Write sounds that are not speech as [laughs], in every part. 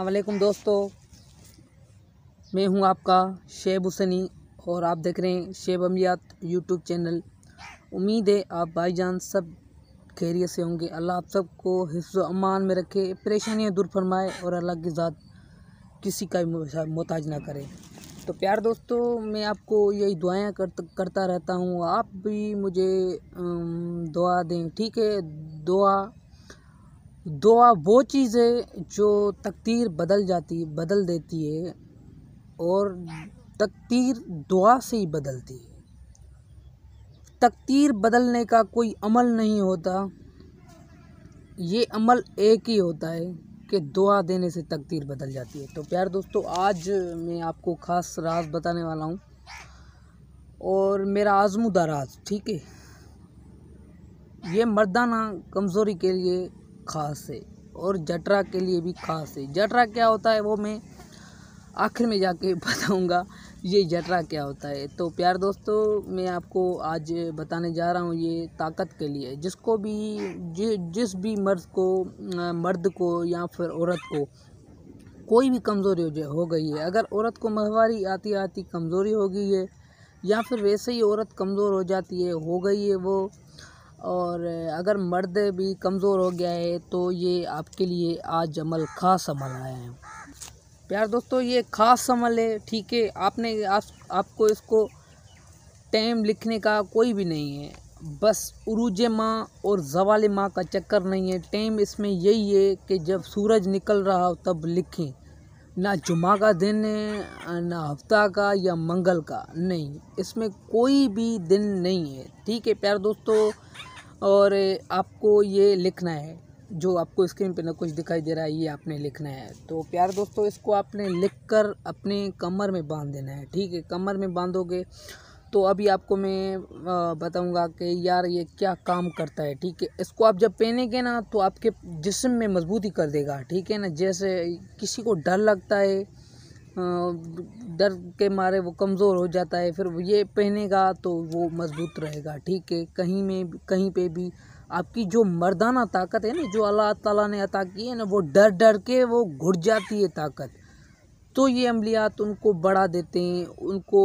अल्लाम दोस्तों मैं हूं आपका शेब हुसैनी और आप देख रहे हैं शेब अमियात यूट्यूब चैनल उम्मीद है आप भाईजान सब खैरियत से होंगे अल्लाह आप सबको हिफ्ज़ अमान में रखे परेशानियां दूर फरमाए और अल्लाह की ज़ात किसी का मोहताज ना करे तो प्यार दोस्तों मैं आपको यही दुआएं कर, करता रहता हूँ आप भी मुझे दुआ दें ठीक है दुआ दुआ वो चीज़ है जो तकदीर बदल जाती बदल देती है और तकदीर दुआ से ही बदलती है तकदीर बदलने का कोई अमल नहीं होता ये अमल एक ही होता है कि दुआ देने से तकदीर बदल जाती है तो प्यार दोस्तों आज मैं आपको ख़ास राज बताने वाला हूँ और मेरा आजमूदा राज ठीक है ये मर्दाना कमज़ोरी के लिए खास है और जटरा के लिए भी खास है जटरा क्या होता है वो मैं आखिर में जाके [laughs] बताऊंगा ये जटरा क्या होता है तो प्यार दोस्तों मैं आपको आज बताने जा रहा हूँ ये ताकत के लिए जिसको भी जि, जिस भी मर्द को मर्द को या फिर औरत को कोई भी कमज़ोरी हो, हो गई है अगर औरत को महवारी आती आती कमज़ोरी हो गई है या फिर वैसे ही औरत कमज़ोर हो जाती है हो गई है वो और अगर मर्द भी कमज़ोर हो गया है तो ये आपके लिए आज अमल ख़ास अमल आया है प्यार दोस्तों ये ख़ास अमल है ठीक है आपने आप, आपको इसको टाइम लिखने का कोई भी नहीं है बस उरूज माँ और जवाल माँ का चक्कर नहीं है टाइम इसमें यही है कि जब सूरज निकल रहा हो तब लिखें ना जुमा का दिन है ना हफ्ता का या मंगल का नहीं इसमें कोई भी दिन नहीं है ठीक है प्यार दोस्तों और आपको ये लिखना है जो आपको स्क्रीन पे ना कुछ दिखाई दे रहा है ये आपने लिखना है तो प्यार दोस्तों इसको आपने लिख कर अपने कमर में बांध देना है ठीक है कमर में बांधोगे तो अभी आपको मैं बताऊंगा कि यार ये क्या काम करता है ठीक है इसको आप जब पहनेंगे ना तो आपके जिसम में मजबूती कर देगा ठीक है ना जैसे किसी को डर लगता है डर के मारे वो कमज़ोर हो जाता है फिर ये पहनेगा तो वो मज़बूत रहेगा ठीक है कहीं में कहीं पे भी आपकी जो मर्दाना ताकत है ना जो अल्लाह ताला ने अता की है ना वो डर डर के वो घुट जाती है ताकत तो ये अमलियात उनको बढ़ा देते हैं उनको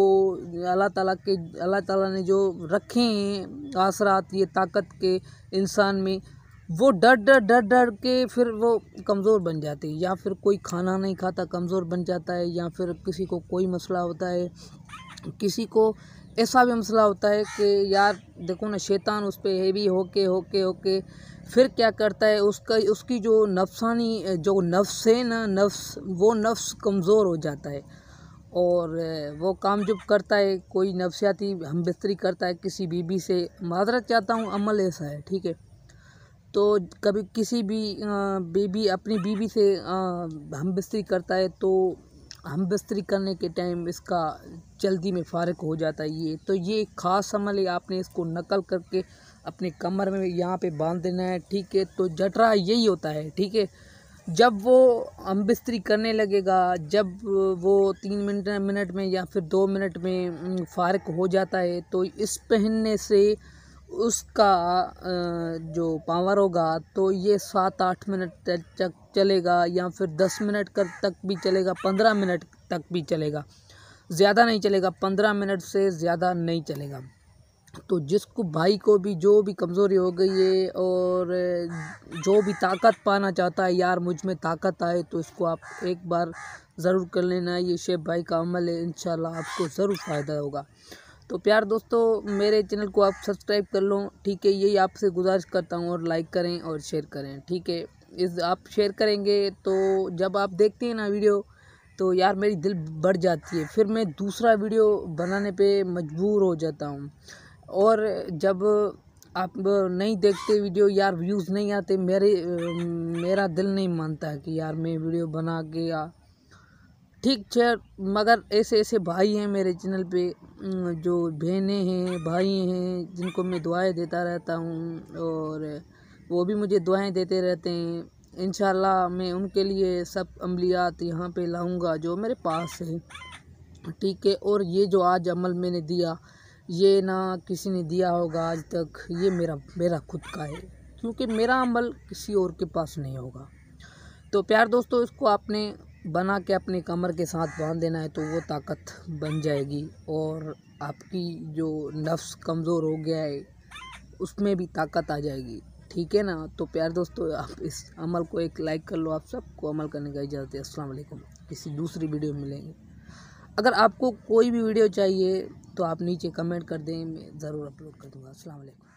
अल्लाह ताला के अल्लाह ताला ने जो रखे हैं आसरात ये ताकत के इंसान में वो डर डर डर डर के फिर वो कमज़ोर बन जाते हैं या फिर कोई खाना नहीं खाता कमज़ोर बन जाता है या फिर किसी को कोई मसला होता है किसी को ऐसा भी मसला होता है कि यार देखो ना शैतान उस पर हैवी होके होके होके फिर क्या करता है उसका उसकी जो नफसानी जो नफ्स है ना नफ्स वो नफ्स कमज़ोर हो जाता है और वो काम जब करता है कोई नफसियाती हम बिस्तरी करता है किसी बीबी से माजरत चाहता हूँ अमल ऐसा है ठीक है तो कभी किसी भी बेबी अपनी बीवी से हम बिस्तरी करता है तो हम बिस्तरी करने के टाइम इसका जल्दी में फ़ारक हो जाता है ये तो ये ख़ास अमल है आपने इसको नकल करके अपने कमर में यहाँ पे बांध देना है ठीक है तो जटरा यही होता है ठीक है जब वो हम बिस्तरी करने लगेगा जब वो तीन मिनट मिनट में या फिर दो मिनट में फ़ारक हो जाता है तो इस पहनने से उसका जो पावर होगा तो ये सात आठ मिनट तक चलेगा या फिर दस मिनट कर तक भी चलेगा पंद्रह मिनट तक भी चलेगा ज़्यादा नहीं चलेगा पंद्रह मिनट से ज़्यादा नहीं चलेगा तो जिसको भाई को भी जो भी कमज़ोरी हो गई है और जो भी ताकत पाना चाहता है यार मुझ में ताकत आए तो इसको आप एक बार ज़रूर कर लेना ये शेप भाई का अमल है इन आपको ज़रूर फ़ायदा होगा तो प्यार दोस्तों मेरे चैनल को आप सब्सक्राइब कर लो ठीक है यही आपसे गुजारिश करता हूँ और लाइक करें और शेयर करें ठीक है इस आप शेयर करेंगे तो जब आप देखते हैं ना वीडियो तो यार मेरी दिल बढ़ जाती है फिर मैं दूसरा वीडियो बनाने पे मजबूर हो जाता हूँ और जब आप नहीं देखते वीडियो यार व्यूज़ नहीं आते मेरे मेरा दिल नहीं मानता कि यार मैं वीडियो बना के या ठीक है मगर ऐसे ऐसे भाई हैं मेरे चैनल पे जो बहनें हैं भाई हैं जिनको मैं दुआएं देता रहता हूँ और वो भी मुझे दुआएं देते रहते हैं इन मैं उनके लिए सब अमलियात यहाँ पे लाऊंगा जो मेरे पास है ठीक है और ये जो आज अमल मैंने दिया ये ना किसी ने दिया होगा आज तक ये मेरा मेरा खुद का है क्योंकि मेरा अमल किसी और के पास नहीं होगा तो प्यार दोस्तों इसको आपने बना के अपने कमर के साथ बांध देना है तो वो ताकत बन जाएगी और आपकी जो नफ्स कमज़ोर हो गया है उसमें भी ताकत आ जाएगी ठीक है ना तो प्यार दोस्तों आप इस अमल को एक लाइक कर लो आप सबको अमल करने का इजाज़त है अस्सलाम वालेकुम किसी दूसरी वीडियो में मिलेंगे अगर आपको कोई भी वीडियो चाहिए तो आप नीचे कमेंट कर दें मैं ज़रूर अपलोड कर दूँगा अस्सलाम वालेकुम